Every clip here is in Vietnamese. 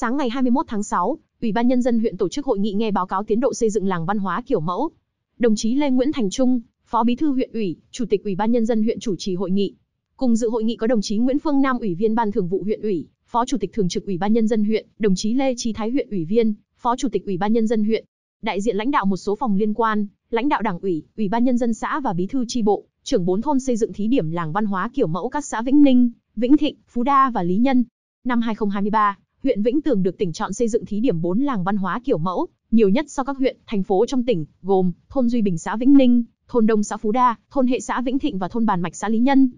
Sáng ngày 21 tháng 6, Ủy ban nhân dân huyện tổ chức hội nghị nghe báo cáo tiến độ xây dựng làng văn hóa kiểu mẫu. Đồng chí Lê Nguyễn Thành Trung, Phó Bí thư huyện ủy, Chủ tịch Ủy ban nhân dân huyện chủ trì hội nghị. Cùng dự hội nghị có đồng chí Nguyễn Phương Nam, Ủy viên Ban Thường vụ huyện ủy, Phó Chủ tịch thường trực Ủy ban nhân dân huyện, đồng chí Lê Chí Thái huyện ủy viên, Phó Chủ tịch Ủy ban nhân dân huyện, đại diện lãnh đạo một số phòng liên quan, lãnh đạo Đảng ủy, Ủy ban nhân dân xã và bí thư tri bộ, trưởng bốn thôn xây dựng thí điểm làng văn hóa kiểu mẫu các xã Vĩnh Ninh, Vĩnh Thịnh, Phú Đa và Lý Nhân. Năm 2023, huyện Vĩnh Tường được tỉnh chọn xây dựng thí điểm 4 làng văn hóa kiểu mẫu, nhiều nhất so các huyện, thành phố trong tỉnh, gồm thôn Duy Bình xã Vĩnh Ninh, thôn Đông xã Phú Đa, thôn Hệ xã Vĩnh Thịnh và thôn Bàn Mạch xã Lý Nhân.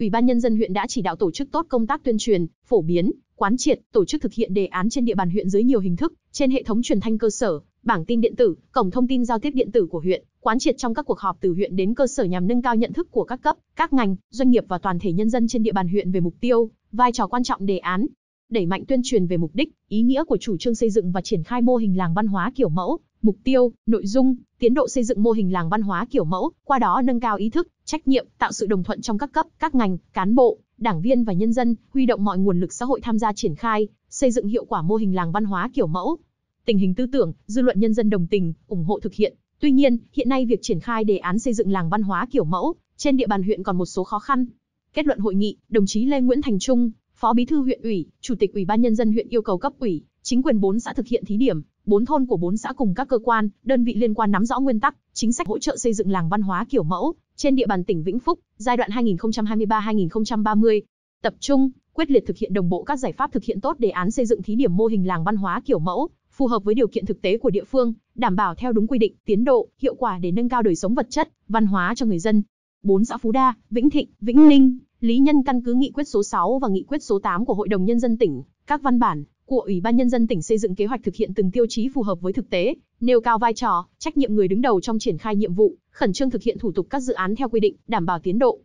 Ủy ban nhân dân huyện đã chỉ đạo tổ chức tốt công tác tuyên truyền, phổ biến, quán triệt, tổ chức thực hiện đề án trên địa bàn huyện dưới nhiều hình thức, trên hệ thống truyền thanh cơ sở, bảng tin điện tử, cổng thông tin giao tiếp điện tử của huyện, quán triệt trong các cuộc họp từ huyện đến cơ sở nhằm nâng cao nhận thức của các cấp, các ngành, doanh nghiệp và toàn thể nhân dân trên địa bàn huyện về mục tiêu, vai trò quan trọng đề án, đẩy mạnh tuyên truyền về mục đích, ý nghĩa của chủ trương xây dựng và triển khai mô hình làng văn hóa kiểu mẫu, mục tiêu, nội dung, tiến độ xây dựng mô hình làng văn hóa kiểu mẫu, qua đó nâng cao ý thức, trách nhiệm, tạo sự đồng thuận trong các cấp, các ngành, cán bộ, đảng viên và nhân dân, huy động mọi nguồn lực xã hội tham gia triển khai, xây dựng hiệu quả mô hình làng văn hóa kiểu mẫu. Tình hình tư tưởng, dư luận nhân dân đồng tình, ủng hộ thực hiện. Tuy nhiên, hiện nay việc triển khai đề án xây dựng làng văn hóa kiểu mẫu trên địa bàn huyện còn một số khó khăn. Kết luận hội nghị, đồng chí Lê Nguyễn Thành Trung, Phó Bí thư huyện ủy, Chủ tịch Ủy ban nhân dân huyện yêu cầu cấp ủy, chính quyền 4 xã thực hiện thí điểm, 4 thôn của 4 xã cùng các cơ quan, đơn vị liên quan nắm rõ nguyên tắc, chính sách hỗ trợ xây dựng làng văn hóa kiểu mẫu trên địa bàn tỉnh Vĩnh Phúc giai đoạn 2023-2030. Tập trung, quyết liệt thực hiện đồng bộ các giải pháp thực hiện tốt đề án xây dựng thí điểm mô hình làng văn hóa kiểu mẫu, phù hợp với điều kiện thực tế của địa phương, đảm bảo theo đúng quy định, tiến độ, hiệu quả để nâng cao đời sống vật chất, văn hóa cho người dân. 4 xã Phú Đa, Vĩnh Thịnh, Vĩnh Ninh, Lý Nhân căn cứ nghị quyết số 6 và nghị quyết số 8 của Hội đồng Nhân dân tỉnh, các văn bản của Ủy ban Nhân dân tỉnh xây dựng kế hoạch thực hiện từng tiêu chí phù hợp với thực tế, nêu cao vai trò, trách nhiệm người đứng đầu trong triển khai nhiệm vụ, khẩn trương thực hiện thủ tục các dự án theo quy định, đảm bảo tiến độ.